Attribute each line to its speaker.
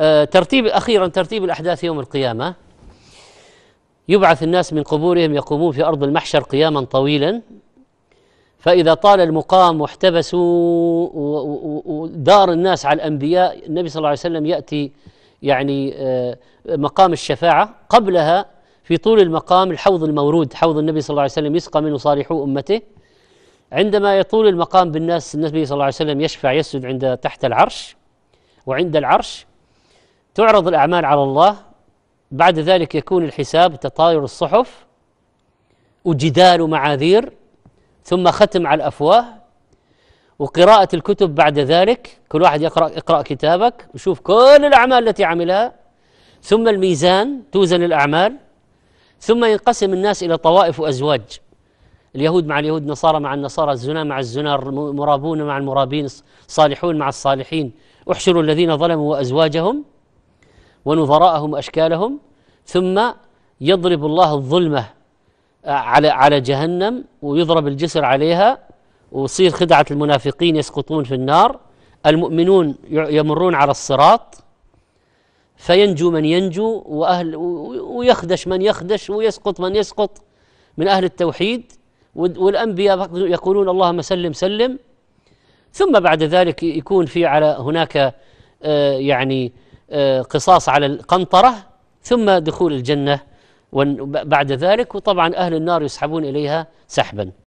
Speaker 1: آه، ترتيب أخيرا ترتيب الأحداث يوم القيامة يبعث الناس من قبورهم يقومون في أرض المحشر قياما طويلا فإذا طال المقام واحتبسوا ودار الناس على الأنبياء النبي صلى الله عليه وسلم يأتي يعني آه، مقام الشفاعة قبلها في طول المقام الحوض المورود حوض النبي صلى الله عليه وسلم يسقى منه صالحو أمته عندما يطول المقام بالناس النبي صلى الله عليه وسلم يشفع يسجد عند تحت العرش وعند العرش تعرض الأعمال على الله بعد ذلك يكون الحساب تطاير الصحف وجدال معاذير ثم ختم على الأفواه وقراءة الكتب بعد ذلك كل واحد يقرأ اقرأ كتابك وشوف كل الأعمال التي عملها ثم الميزان توزن الأعمال ثم ينقسم الناس إلى طوائف وأزواج اليهود مع اليهود النصارى مع النصارى الزنا مع الزنا المرابون مع المرابين الصالحون مع الصالحين احشروا الذين ظلموا وأزواجهم ونظراءهم أشكالهم ثم يضرب الله الظلمة آه، على على جهنم ويضرب الجسر عليها ويصير خدعة المنافقين يسقطون في النار المؤمنون يمرون على الصراط فينجو من ينجو واهل ويخدش من يخدش ويسقط من يسقط من اهل التوحيد والانبياء يقولون اللهم سلم سلم ثم بعد ذلك يكون في على هناك آه، يعني آه، قصاص على القنطرة ثم دخول الجنة بعد ذلك وطبعا أهل النار يسحبون إليها سحبا